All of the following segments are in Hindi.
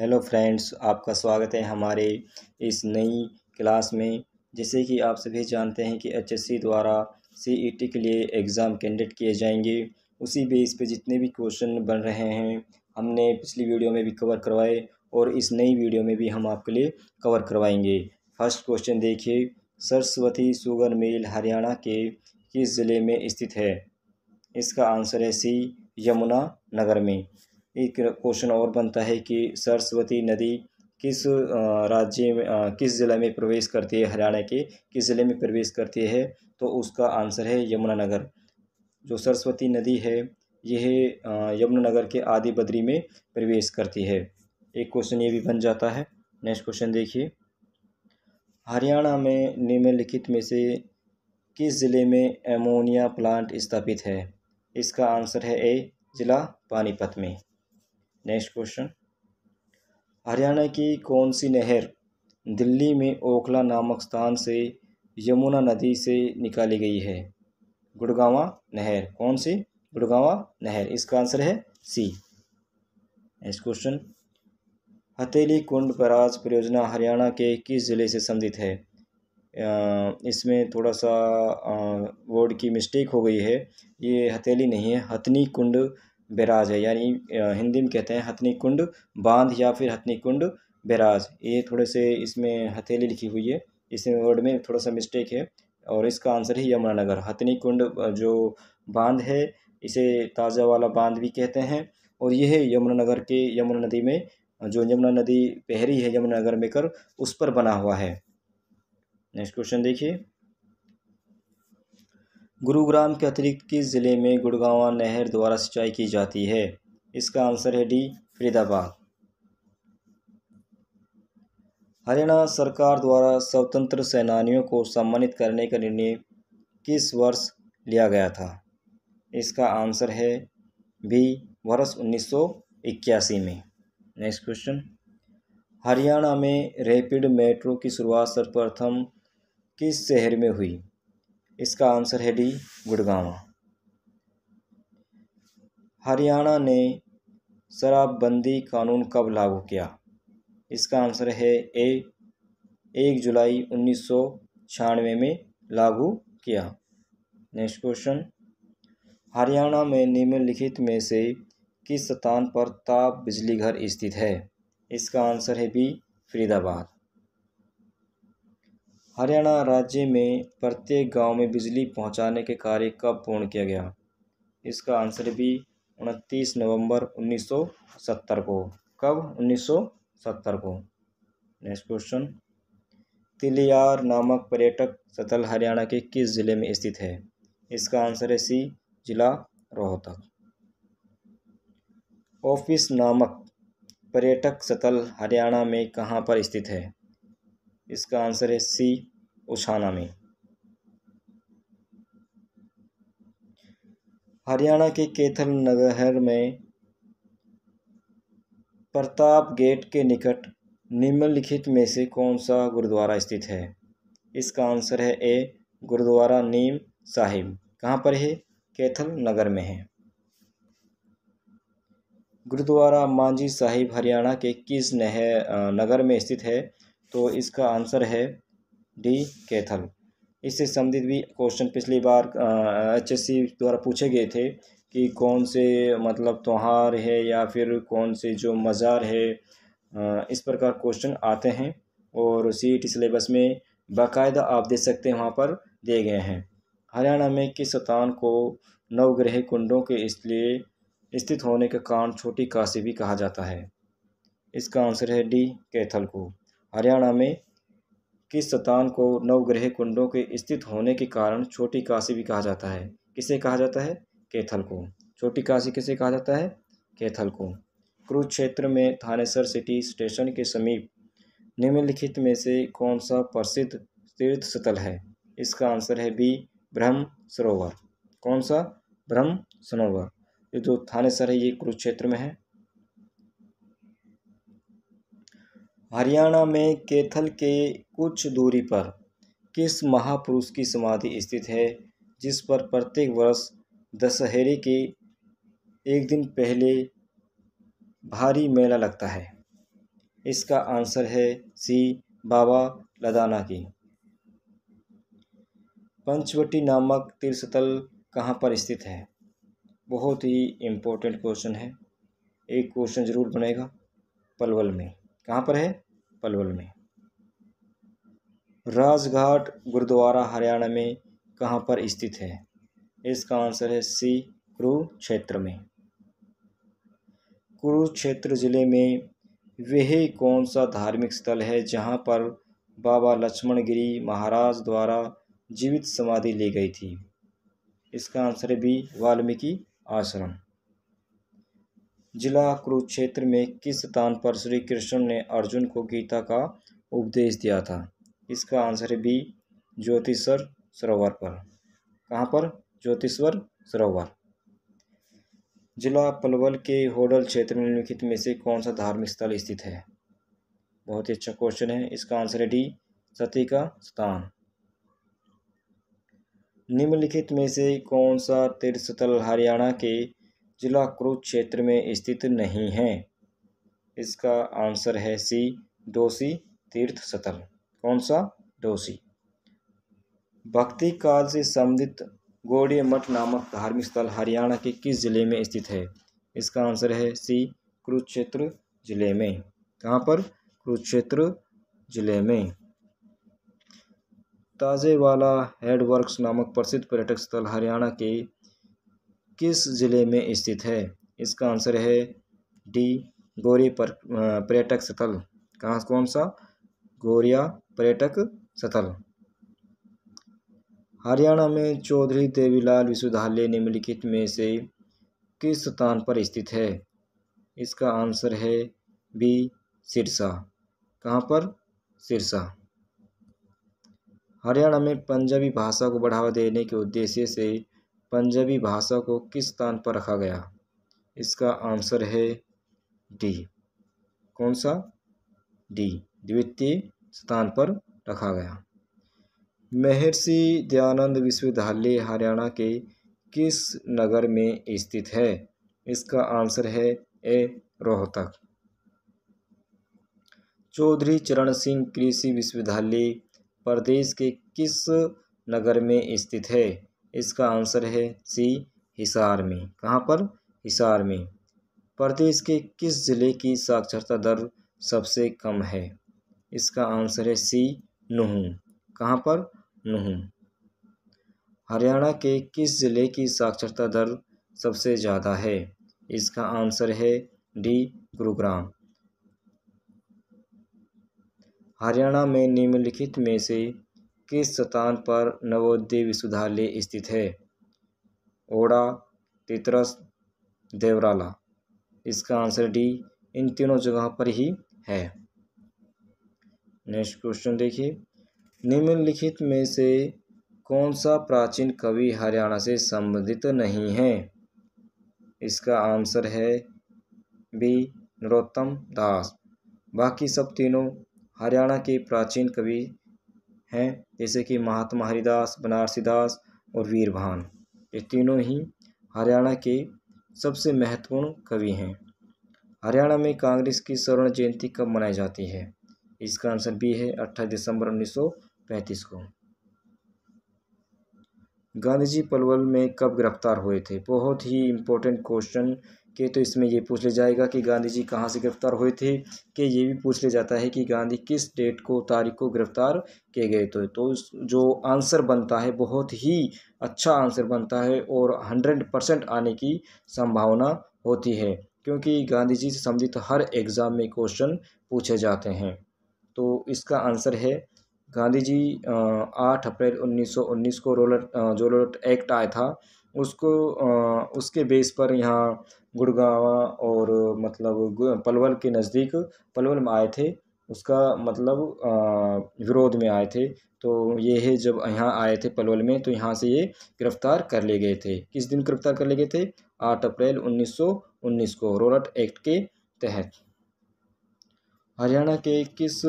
हेलो फ्रेंड्स आपका स्वागत है हमारे इस नई क्लास में जैसे कि आप सभी जानते हैं कि एचएससी द्वारा सीईटी e के लिए एग्ज़ाम कैंडिडेट किए जाएंगे उसी बेस पे जितने भी क्वेश्चन बन रहे हैं हमने पिछली वीडियो में भी कवर करवाए और इस नई वीडियो में भी हम आपके लिए कवर करवाएंगे फर्स्ट क्वेश्चन देखिए सरस्वती सुगर मिल हरियाणा के किस ज़िले में स्थित है इसका आंसर है सी यमुना नगर में एक क्वेश्चन और बनता है कि सरस्वती नदी किस राज्य में किस ज़िले में प्रवेश करती है हरियाणा के किस ज़िले में प्रवेश करती है तो उसका आंसर है यमुनानगर जो सरस्वती नदी है यह यमुनानगर के आदि बद्री में प्रवेश करती है एक क्वेश्चन ये भी बन जाता है नेक्स्ट क्वेश्चन देखिए हरियाणा में निम्नलिखित में से किस ज़िले में एमोनिया प्लांट स्थापित है इसका आंसर है ए ज़िला पानीपत में नेक्स्ट क्वेश्चन हरियाणा की कौन सी नहर दिल्ली में ओखला नामक स्थान से यमुना नदी से निकाली गई है गुड़गावा नहर कौन सी गुड़गावा नहर इसका आंसर है सी नेक्स्ट क्वेश्चन हथेली कुंड बराज परियोजना हरियाणा के किस ज़िले से संबंधित है इसमें थोड़ा सा वर्ड की मिस्टेक हो गई है ये हथेली नहीं है हथनी कुंड बराज है यानी हिंदी में कहते हैं हथनी कुंड बांध या फिर हथनी कुंड बराज ये थोड़े से इसमें हथेली लिखी हुई है इस वर्ड में थोड़ा सा मिस्टेक है और इसका आंसर ही यमुनानगर हथनी कुंड जो बांध है इसे ताज़ा वाला बांध भी कहते हैं और यह है यमुनानगर के यमुना नदी में जो यमुना नदी पहरी है यमुनानगर में कर उस पर बना हुआ है नेक्स्ट क्वेश्चन देखिए गुरुग्राम के अतिरिक्त किस ज़िले में गुड़गावा नहर द्वारा सिंचाई की जाती है इसका आंसर है डी फरीदाबाद हरियाणा सरकार द्वारा स्वतंत्र सेनानियों को सम्मानित करने का निर्णय किस वर्ष लिया गया था इसका आंसर है बी वर्ष उन्नीस में नेक्स्ट क्वेश्चन हरियाणा में रैपिड मेट्रो की शुरुआत सर्वप्रथम किस शहर में हुई इसका आंसर है डी गुड़गांव हरियाणा ने शराबबंदी कानून कब लागू किया इसका आंसर है ए एक जुलाई उन्नीस सौ छियानवे में लागू किया नेक्स्ट क्वेश्चन हरियाणा में निम्नलिखित में से किस स्थान पर ताप बिजली घर स्थित है इसका आंसर है बी फरीदाबाद हरियाणा राज्य में प्रत्येक गांव में बिजली पहुंचाने के कार्य कब पूर्ण किया गया इसका आंसर भी उनतीस नवंबर 1970 को कब 1970 को नेक्स्ट क्वेश्चन तिलियार नामक पर्यटक स्थल हरियाणा के किस ज़िले में स्थित है इसका आंसर है सी जिला रोहतक ऑफिस नामक पर्यटक स्थल हरियाणा में कहाँ पर स्थित है इसका आंसर है सी उछाना में हरियाणा के केथल नगर में प्रताप गेट के निकट निम्नलिखित में से कौन सा गुरुद्वारा स्थित है इसका आंसर है ए गुरुद्वारा नीम साहिब कहाँ पर है कैथल नगर में है गुरुद्वारा मांझी साहिब हरियाणा के किस नहर नगर में स्थित है तो इसका आंसर है डी कैथल इससे संबंधित भी क्वेश्चन पिछली बार एच एस सी द्वारा पूछे गए थे कि कौन से मतलब त्यौहार है या फिर कौन से जो मज़ार है आ, इस प्रकार क्वेश्चन आते हैं और सी ई टी सिलेबस में बाकायदा आप देख सकते हैं वहाँ पर दिए गए हैं हरियाणा में किस स्थान को नवग्रह कुंडों के इसलिए स्थित होने के कारण छोटी काशी भी कहा जाता है इसका आंसर है डी कैथल को हरियाणा में किस स्थान को नवग्रह कुंडों के स्थित होने के कारण छोटी काशी भी कहा जाता है किसे कहा जाता है केथल को छोटी काशी किसे कहा जाता है केथल को कुरुक्षेत्र में थानेसर सिटी स्टेशन के समीप निम्नलिखित में से कौन सा प्रसिद्ध तीर्थ स्थल है इसका आंसर है बी ब्रह्म सरोवर कौन सा ब्रह्म सरोवर ये जो थानेसर है ये कुरुक्षेत्र में है हरियाणा में केथल के कुछ दूरी पर किस महापुरुष की समाधि स्थित है जिस पर प्रत्येक वर्ष दशहरे के एक दिन पहले भारी मेला लगता है इसका आंसर है सी बाबा लदाना की पंचवटी नामक तीर्थस्थल कहाँ पर स्थित है बहुत ही इम्पोर्टेंट क्वेश्चन है एक क्वेश्चन ज़रूर बनेगा पलवल में कहाँ पर है पलवल में राजघाट गुरुद्वारा हरियाणा में कहाँ पर स्थित है इसका आंसर है सी कुरुक्षेत्र में कुरुक्षेत्र ज़िले में वह कौन सा धार्मिक स्थल है जहाँ पर बाबा लक्ष्मण गिरी महाराज द्वारा जीवित समाधि ली गई थी इसका आंसर है बी वाल्मीकि आश्रम जिला कुरुक्षेत्र में किस स्थान पर श्री कृष्ण ने अर्जुन को गीता का उपदेश दिया था इसका आंसर है बी ज्योतिषर सरोवर पर कहाँ पर ज्योतिश्वर सरोवर जिला पलवल के होडल क्षेत्र में निम्नलिखित में से कौन सा धार्मिक स्थल स्थित है बहुत ही अच्छा क्वेश्चन है इसका आंसर है डी सती का स्थान निम्नलिखित में से कौन सा तीर्थ स्थल हरियाणा के ज़िला कुरुक्षेत्र में स्थित नहीं है इसका आंसर है सी दोषी तीर्थ स्थल कौन सा दोषी भक्ति काल से संबंधित गौड़ीय मठ नामक धार्मिक स्थल हरियाणा के किस जिले में स्थित है इसका आंसर है सी कुरुक्षेत्र जिले में कहाँ पर कुरुक्षेत्र जिले में ताजेवाला हेडवर्क्स नामक प्रसिद्ध पर्यटक स्थल हरियाणा के किस ज़िले में स्थित है इसका आंसर है डी गोरी पर पर्यटक स्थल कहाँ कौन सा गोरिया पर्यटक स्थल हरियाणा में चौधरी देवीलाल विश्वविद्यालय निम्नलिखित में से किस स्थान पर स्थित है इसका आंसर है बी सिरसा कहाँ पर सिरसा हरियाणा में पंजाबी भाषा को बढ़ावा देने के उद्देश्य से पंजाबी भाषा को किस स्थान पर रखा गया इसका आंसर है डी कौन सा डी द्वितीय स्थान पर रखा गया महर्षि दयानंद विश्वविद्यालय हरियाणा के किस नगर में स्थित है इसका आंसर है ए रोहतक चौधरी चरण सिंह कृषि विश्वविद्यालय प्रदेश के किस नगर में स्थित है इसका आंसर है सी हिसार में कहाँ पर हिसार में प्रदेश के किस ज़िले की साक्षरता दर सबसे कम है इसका आंसर है सी नूह कहाँ पर नूह हरियाणा के किस ज़िले की साक्षरता दर सबसे ज़्यादा है इसका आंसर है डी गुरुग्राम हरियाणा में निम्नलिखित में से किस स्थान पर नवोदय विश्वविद्यालय स्थित है ओड़ा तितरस देवराला इसका आंसर डी इन तीनों जगह पर ही है नेक्स्ट क्वेश्चन देखिए निम्नलिखित में से कौन सा प्राचीन कवि हरियाणा से संबंधित नहीं है इसका आंसर है बी नरोत्तम दास बाकी सब तीनों हरियाणा के प्राचीन कवि हैं जैसे कि महात्मा हरिदास बनारसी दास और वीरभान ये तीनों ही हरियाणा के सबसे महत्वपूर्ण कवि हैं हरियाणा में कांग्रेस की स्वर्ण जयंती कब मनाई जाती है इसका आंसर बी है अट्ठाईस दिसंबर पैंतीस को गांधी जी पलवल में कब गिरफ्तार हुए थे बहुत ही इम्पोर्टेंट क्वेश्चन के तो इसमें ये पूछ लिया जाएगा कि गांधी जी कहाँ से गिरफ्तार हुए थे कि ये भी पूछ लिया जाता है कि गांधी किस डेट को तारीख को गिरफ्तार किए गए थे तो जो आंसर बनता है बहुत ही अच्छा आंसर बनता है और हंड्रेड परसेंट आने की संभावना होती है क्योंकि गांधी जी से संबंधित हर एग्ज़ाम में क्वेश्चन पूछे जाते हैं तो इसका आंसर है गांधी जी आठ अप्रैल 1919 को रोलट जो रोलट एक्ट आया था उसको उसके बेस पर यहाँ गुड़गावा और मतलब पलवल के नज़दीक पलवल में आए थे उसका मतलब विरोध में आए थे तो ये है जब यहाँ आए थे पलवल में तो यहाँ से ये गिरफ्तार कर लिए गए थे किस दिन गिरफ्तार कर लिए गए थे आठ अप्रैल 1919 को रोलट एक्ट के तहत हरियाणा के किस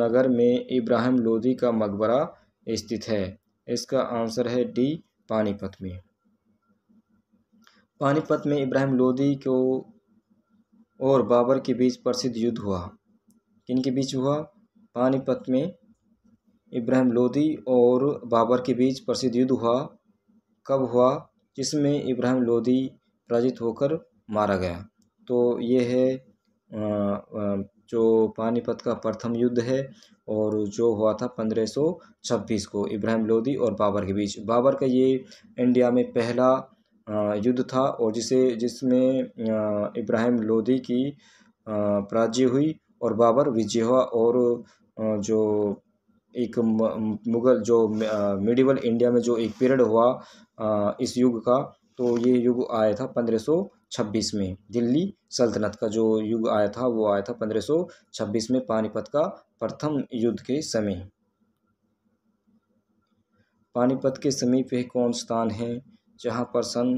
नगर में इब्राहिम लोधी का मकबरा स्थित है इसका आंसर है डी पानीपत में पानीपत में इब्राहिम लोधी को और बाबर के बीच प्रसिद्ध युद्ध हुआ किन के बीच हुआ पानीपत में इब्राहिम लोधी और बाबर के बीच प्रसिद्ध युद्ध हुआ कब हुआ जिसमें इब्राहिम लोधी पराजित होकर मारा गया तो ये है जो पानीपत का प्रथम युद्ध है और जो हुआ था 1526 को इब्राहिम लोदी और बाबर के बीच बाबर का ये इंडिया में पहला युद्ध था और जिसे जिसमें इब्राहिम लोदी की पराजय हुई और बाबर विजय हुआ और जो एक मुग़ल जो मिडिवल इंडिया में जो एक पीरियड हुआ इस युग का तो ये युग आया था पंद्रह सौ 1526 में दिल्ली सल्तनत का जो युग आया था वो आया था 1526 में पानीपत का प्रथम युद्ध के समय पानीपत के समीप यह कौन स्थान है जहाँ पर सन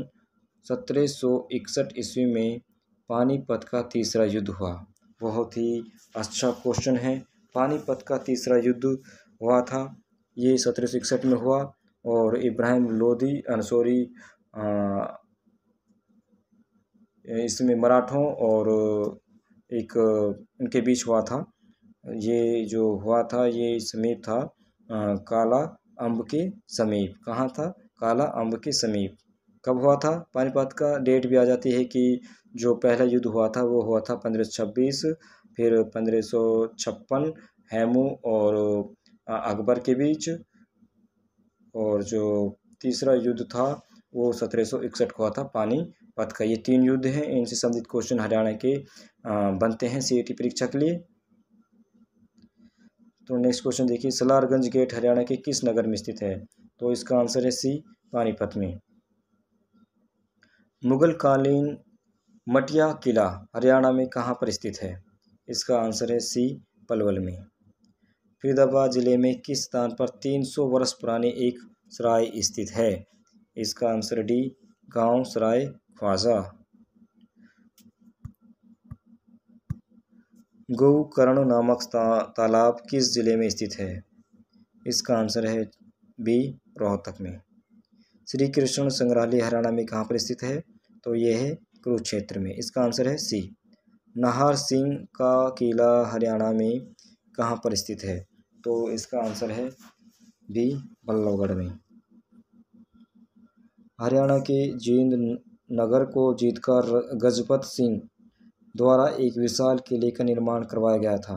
1761 ईस्वी में पानीपत का तीसरा युद्ध हुआ बहुत ही अच्छा क्वेश्चन है पानीपत का तीसरा युद्ध हुआ था ये सत्रह में हुआ और इब्राहिम लोदी सॉरी इसमें मराठों और एक उनके बीच हुआ था ये जो हुआ था ये समीप था काला अम्ब के समीप कहाँ था काला अम्ब के समीप कब हुआ था पानीपत का डेट भी आ जाती है कि जो पहला युद्ध हुआ था वो हुआ था पंद्रह छब्बीस फिर पंद्रह सौ छप्पन हेमू और अकबर के बीच और जो तीसरा युद्ध था वो सत्रह सौ इकसठ हुआ था पानी पथ का ये तीन युद्ध हैं इनसे संबंधित क्वेश्चन हरियाणा के बनते हैं सी परीक्षा के लिए तो नेक्स्ट क्वेश्चन देखिए सलारगंज गेट हरियाणा के किस नगर में स्थित है तो इसका आंसर है सी पानीपत में मुगल कालीन मटिया किला हरियाणा में कहाँ पर स्थित है इसका आंसर है सी पलवल में फरीदाबाद ज़िले में किस स्थान पर 300 वर्ष पुराने एक सराय स्थित है इसका आंसर डी गांव सराय फाजा गोकर्ण नामक ता, तालाब किस ज़िले में स्थित है इसका आंसर है बी रोहतक में श्री कृष्ण संग्रहालय हरियाणा में कहाँ पर स्थित है तो यह है कुरुक्षेत्र में इसका आंसर है सी नाहर सिंह का किला हरियाणा में कहाँ पर स्थित है तो इसका आंसर है बी बल्लभगढ़ में हरियाणा के जींद नगर को जीतकर गजपत सिंह द्वारा एक विशाल किले का निर्माण करवाया गया था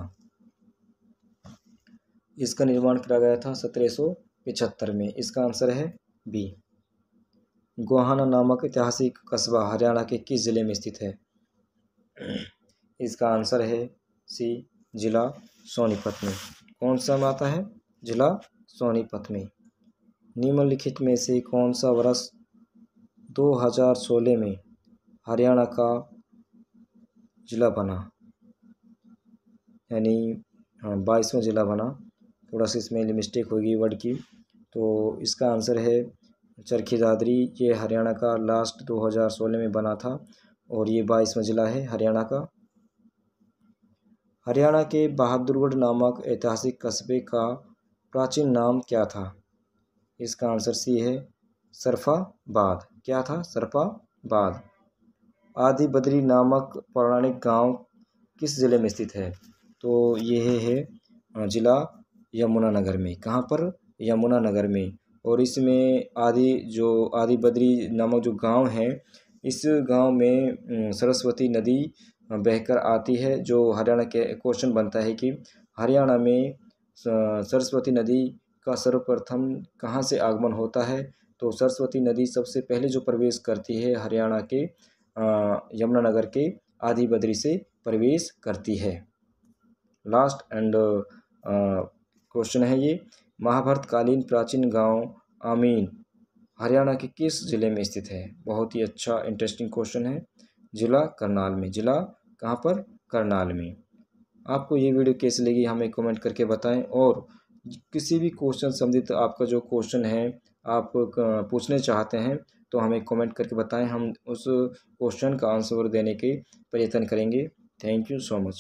इसका निर्माण करा गया था सत्रह में इसका आंसर है बी गोहाना नामक ऐतिहासिक कस्बा हरियाणा के किस ज़िले में स्थित है इसका आंसर है सी जिला सोनीपत में कौन सा में आता है जिला सोनीपत में निम्नलिखित में से कौन सा वर्ष दो हज़ार सोलह में हरियाणा का ज़िला बना यानी हाँ ज़िला बना थोड़ा सा इसमें मिस्टेक होगी वर्ड की तो इसका आंसर है चरखी दादरी ये हरियाणा का लास्ट दो हज़ार सोलह में बना था और ये बाईसवां ज़िला है हरियाणा का हरियाणा के बहादुरगढ़ नामक ऐतिहासिक कस्बे का प्राचीन नाम क्या था इसका आंसर सी है सरफाबाद क्या था सरफाबाद आदि बद्री नामक पौराणिक गांव किस ज़िले में स्थित है तो यह है ज़िला यमुनानगर में कहाँ पर यमुनानगर में और इसमें आदि जो आदि बद्री नामक जो गांव है इस गांव में सरस्वती नदी बहकर आती है जो हरियाणा के क्वेश्चन बनता है कि हरियाणा में सरस्वती नदी का सर्वप्रथम कहाँ से आगमन होता है तो सरस्वती नदी सबसे पहले जो प्रवेश करती है हरियाणा के यमुनानगर के आदि बद्री से प्रवेश करती है लास्ट एंड क्वेश्चन है ये महाभारतकालीन प्राचीन गांव आमीन हरियाणा के किस ज़िले में स्थित है बहुत ही अच्छा इंटरेस्टिंग क्वेश्चन है जिला करनाल में जिला कहाँ पर करनाल में आपको ये वीडियो कैसी लगी हमें कमेंट करके बताएं और किसी भी क्वेश्चन संबंधित आपका जो क्वेश्चन है आप पूछने चाहते हैं तो हमें कमेंट करके बताएं हम उस क्वेश्चन का आंसर देने के प्रयत्न करेंगे थैंक यू सो मच